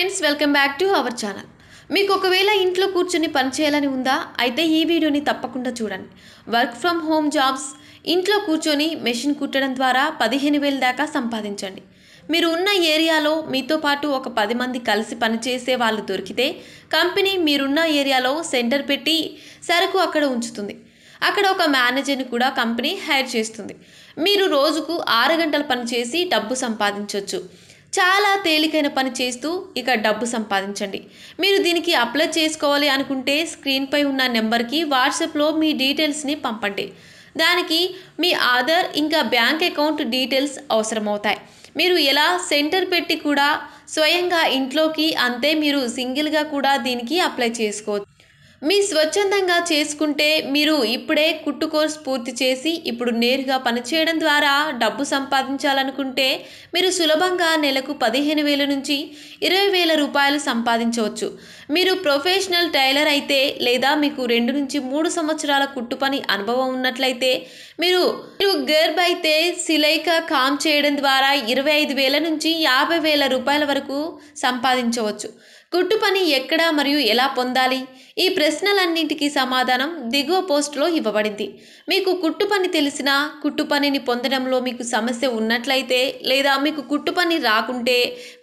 friends welcome back to our channel మీకు ఒకవేళ ఇంట్లో కూర్చొని పనిచేయాలని ఉందా అయితే ఈ వీడియోని తప్పకుండా చూడండి వర్క్ ఫ్రమ్ హోమ్ జాబ్స్ ఇంట్లో కూర్చొని మెషిన్ కుట్టడం ద్వారా పదిహేను వేల దాకా సంపాదించండి మీరు ఉన్న ఏరియాలో మీతో పాటు ఒక పది మంది కలిసి పనిచేసే వాళ్ళు దొరికితే కంపెనీ మీరున్న ఏరియాలో సెంటర్ పెట్టి సరుకు అక్కడ ఉంచుతుంది అక్కడ ఒక మేనేజర్ని కూడా కంపెనీ హైర్ చేస్తుంది మీరు రోజుకు ఆరు గంటలు పనిచేసి డబ్బు సంపాదించవచ్చు చాలా తేలికైన పని చేస్తూ ఇక డబ్బు సంపాదించండి మీరు దీనికి అప్లై చేసుకోవాలి అనుకుంటే స్క్రీన్పై ఉన్న నెంబర్కి వాట్సాప్లో మీ డీటెయిల్స్ని పంపండి దానికి మీ ఆధార్ ఇంకా బ్యాంక్ అకౌంట్ డీటెయిల్స్ అవసరమవుతాయి మీరు ఎలా సెంటర్ పెట్టి కూడా స్వయంగా ఇంట్లోకి అంతే మీరు సింగిల్గా కూడా దీనికి అప్లై చేసుకోవచ్చు మీ స్వచ్ఛందంగా చేసుకుంటే మీరు ఇప్పుడే కుట్టు కోర్స్ పూర్తి చేసి ఇప్పుడు నేరుగా పనిచేయడం ద్వారా డబ్బు సంపాదించాలనుకుంటే మీరు సులభంగా నెలకు పదిహేను వేల నుంచి ఇరవై వేల రూపాయలు సంపాదించవచ్చు మీరు ప్రొఫెషనల్ టైలర్ అయితే లేదా మీకు రెండు నుంచి మూడు సంవత్సరాల కుట్టు పని అనుభవం ఉన్నట్లయితే మీరు మీరు గర్బ్ అయితే సిలైక కామ్ చేయడం ద్వారా ఇరవై ఐదు వేల నుంచి యాభై వేల రూపాయల వరకు సంపాదించవచ్చు కుట్టు పని ఎక్కడ మరియు ఎలా పొందాలి ఈ ప్రశ్నలన్నింటికీ సమాధానం దిగువ పోస్టులో ఇవ్వబడింది మీకు కుట్టు పని తెలిసినా కుట్టు పనిని పొందడంలో మీకు సమస్య ఉన్నట్లయితే లేదా మీకు కుట్టు పని రాకుంటే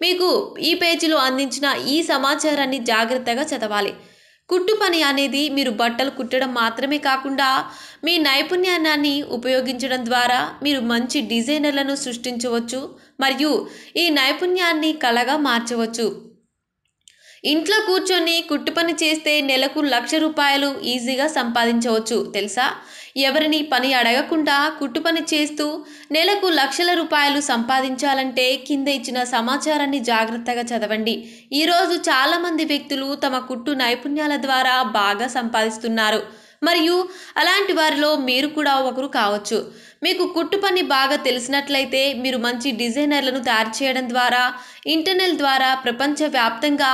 మీకు ఈ పేజీలో అందించిన ఈ సమాచారాన్ని జాగ్రత్తగా చదవాలి కుట్టు పని అనేది మీరు బట్టలు కుట్టడం మాత్రమే కాకుండా మీ నైపుణ్యాన్ని ఉపయోగించడం ద్వారా మీరు మంచి డిజైనర్లను సృష్టించవచ్చు మరియు ఈ నైపుణ్యాన్ని కళగా మార్చవచ్చు ఇంట్లో కూర్చొని కుట్టు పని చేస్తే నెలకు లక్ష రూపాయలు ఈజీగా సంపాదించవచ్చు తెలుసా ఎవరిని పని అడగకుండా కుట్టు పని చేస్తూ నెలకు లక్షల రూపాయలు సంపాదించాలంటే కింద ఇచ్చిన సమాచారాన్ని జాగ్రత్తగా చదవండి ఈరోజు చాలామంది వ్యక్తులు తమ కుట్టు నైపుణ్యాల ద్వారా బాగా సంపాదిస్తున్నారు మరియు అలాంటి వారిలో మీరు కూడా ఒకరు కావచ్చు మీకు కుట్టు పని బాగా తెలిసినట్లయితే మీరు మంచి డిజైనర్లను తయారు చేయడం ద్వారా ఇంటర్నెల్ ద్వారా ప్రపంచవ్యాప్తంగా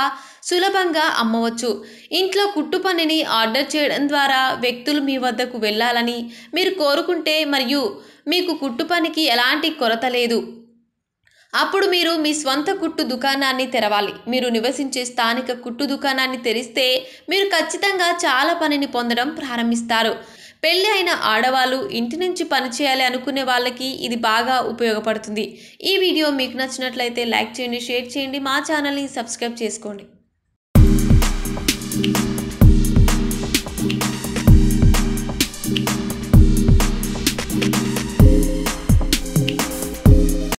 సులభంగా అమ్మవచ్చు ఇంట్లో కుట్టు పనిని ఆర్డర్ చేయడం ద్వారా వ్యక్తులు మీ వద్దకు వెళ్ళాలని మీరు కోరుకుంటే మరియు మీకు కుట్టు పనికి ఎలాంటి కొరత లేదు అప్పుడు మీరు మీ స్వంత కుట్టు దుకాణాన్ని తెరవాలి మీరు నివసించే స్థానిక కుట్టు దుకాణాన్ని తెరిస్తే మీరు ఖచ్చితంగా చాలా పనిని పొందడం ప్రారంభిస్తారు పెళ్లి అయిన ఆడవాళ్ళు ఇంటి నుంచి పనిచేయాలి అనుకునే వాళ్ళకి ఇది బాగా ఉపయోగపడుతుంది ఈ వీడియో మీకు నచ్చినట్లయితే లైక్ చేయండి షేర్ చేయండి మా ఛానల్ని సబ్స్క్రైబ్ చేసుకోండి